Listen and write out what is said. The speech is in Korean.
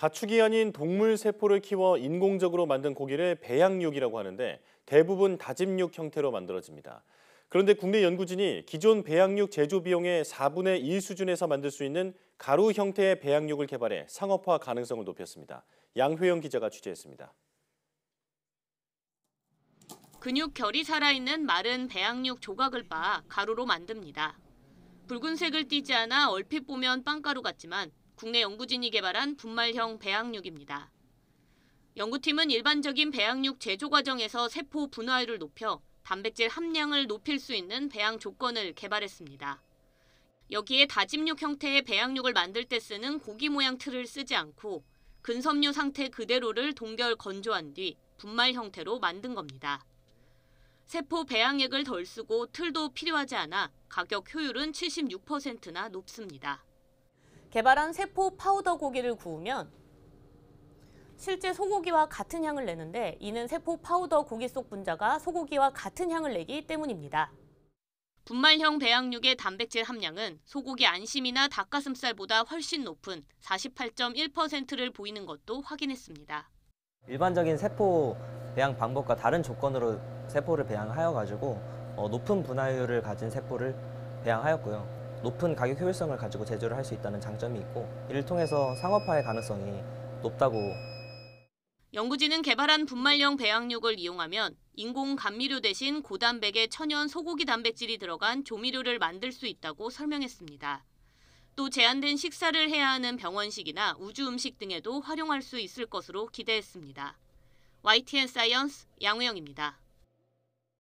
가축이 아닌 동물 세포를 키워 인공적으로 만든 고기를 배양육이라고 하는데 대부분 다짐육 형태로 만들어집니다. 그런데 국내 연구진이 기존 배양육 제조 비용의 4분의 1 수준에서 만들 수 있는 가루 형태의 배양육을 개발해 상업화 가능성을 높였습니다. 양회영 기자가 취재했습니다. 근육 결이 살아있는 마른 배양육 조각을 빻아 가루로 만듭니다. 붉은색을 띠지 않아 얼핏 보면 빵가루 같지만 국내 연구진이 개발한 분말형 배양육입니다. 연구팀은 일반적인 배양육 제조 과정에서 세포 분화율을 높여 단백질 함량을 높일 수 있는 배양 조건을 개발했습니다. 여기에 다짐육 형태의 배양육을 만들 때 쓰는 고기 모양 틀을 쓰지 않고 근섬유 상태 그대로를 동결 건조한 뒤 분말 형태로 만든 겁니다. 세포 배양액을 덜 쓰고 틀도 필요하지 않아 가격 효율은 76%나 높습니다. 개발한 세포 파우더 고기를 구우면 실제 소고기와 같은 향을 내는데 이는 세포 파우더 고기 속 분자가 소고기와 같은 향을 내기 때문입니다. 분말형 배양육의 단백질 함량은 소고기 안심이나 닭가슴살보다 훨씬 높은 48.1%를 보이는 것도 확인했습니다. 일반적인 세포 배양 방법과 다른 조건으로 세포를 배양하여 가지고 어, 높은 분화율을 가진 세포를 배양하였고요. 높은 가격 효율성을 가지고 제조를 할 수 있다는 장점이 있고 이를 통해서 상업화의 가능성이 높다고 연구진은 개발한 분말형 배양육을 이용하면 인공 감미료 대신 고단백의 천연 소고기 단백질이 들어간 조미료를 만들 수 있다고 설명했습니다. 또 제한된 식사를 해야 하는 병원식이나 우주 음식 등에도 활용할 수 있을 것으로 기대했습니다. YTN 사이언스 양우영입니다.